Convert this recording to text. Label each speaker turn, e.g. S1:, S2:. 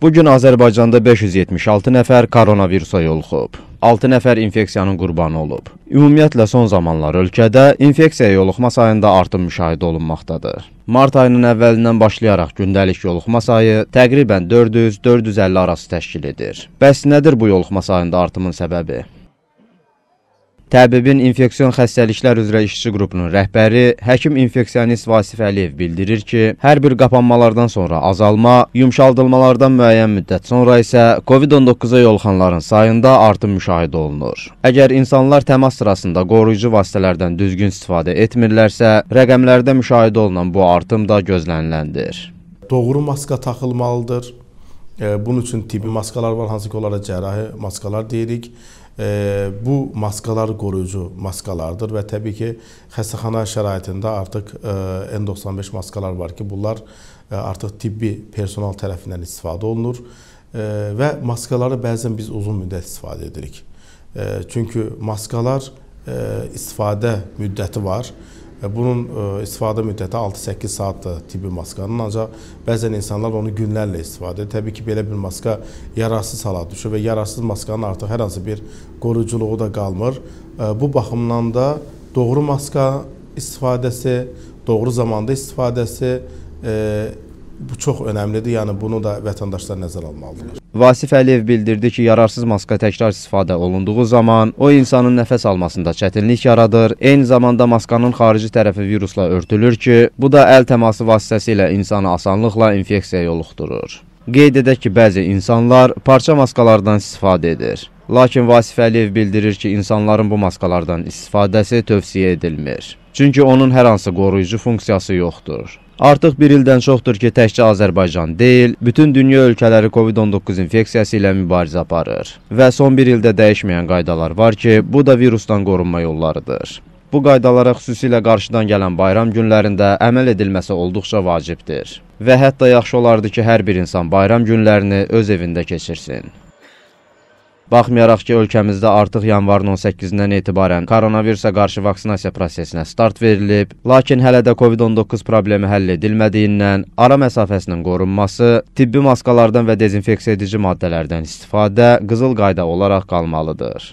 S1: Bugün Azərbaycanda 576 nəfər koronavirusa yoluxub. 6 nəfər infeksiyanın qurbanı olub. Ümumiyyətlə son zamanlar ölkədə infeksiyaya yoluxma sayında artım müşahidə olunmaqdadır. Mart ayının əvvəlindən başlayaraq gündəlik yoluxma sayı təqribən 400-450 arası təşkil edir. Bəs nədir bu yoluxma sayında artımın səbəbi? Təbibin infeksion xəstəliklər üzrə işçi qrupunun rəhbəri həkim infeksionist Vasif Əliyev bildirir ki, hər bir qapanmalardan sonra azalma, yumşaldılmalardan müəyyən müddət sonra isə COVID-19-a yolxanların sayında artım müşahidə olunur. Əgər insanlar təmas sırasında qoruyucu vasitələrdən düzgün istifadə etmirlərsə, rəqəmlərdə müşahidə olunan bu artım da gözləniləndir.
S2: Doğru maska taxılmalıdır. E, bunun üçün tibbi maskalar var, hansı ki onlara cərrahi maskalar deyirik bu maskalar qoruyucu maskalardır və təbii ki, xəstəxana şəraitində artıq e, N95 maskalar var ki, bunlar e, artıq tibbi personal tərəfindən istifadə olunur e, və maskaları bəzən biz uzun müddət istifadə edirik. Çünki maskalar istifadə müddəti var Bunun e, istifadə müddəti 6-8 saatdır e, tibbi maskanın, ancaq bəzən insanlar onu günlərlə istifadə edir. Təbii ki, belə bir maska yararsız hala düşür və yararsız maskanın artıq hər hansı bir qoruyuculuğu da qalmır. E, bu baxımdan da doğru maska istifadəsi, doğru zamanda istifadəsi bu çox önəmlidir. Yəni bunu da vətəndaşlar nəzərə almalıdırlar.
S1: Vasif Əliyev bildirdi ki, yararsız maska təkrar istifadə olunduğu zaman o insanın nəfəs almasında çətinlik yaradır. Eyni zamanda maskanın xarici tərəfi virusla örtülür ki, bu da əl təması vasitəsilə insanı asanlıqla infeksiyaya yoluxdurur. Qeyd edək ki, bəzi insanlar parça maskalardan istifadə edir. Lakin Vasif Əliyev bildirir ki, insanların bu maskalardan istifadəsi tövsiyə edilmir. Çünki onun hər hansı qoruyucu funksiyası yoxdur. Artıq bir ildən çoxdur ki, təkcə Azərbaycan deyil, bütün dünya ölkələri COVID-19 infeksiyası ilə mübarizə aparır. Və son bir ildə dəyişməyən qaydalar var ki, bu da virusdan qorunma yollarıdır. Bu qaydalara xüsusilə qarşıdan gələn bayram günlərində əməl edilməsi olduqca vacibdir. Və hətta yaxşı olardı ki, hər bir insan bayram günlərini öz evində keçirsin. Baxmayaraq ki, ölkəmizdə artıq yanvarın 18-dən etibarən koronavirusa qarşı vaksinasiya prosesinə start verilib, lakin hələ də COVID-19 problemi həll edilmədiyindən ara məsafəsinin qorunması, tibbi maskalardan və dezinfeksiya edici maddələrdən istifadə qızıl qayda olaraq qalmalıdır.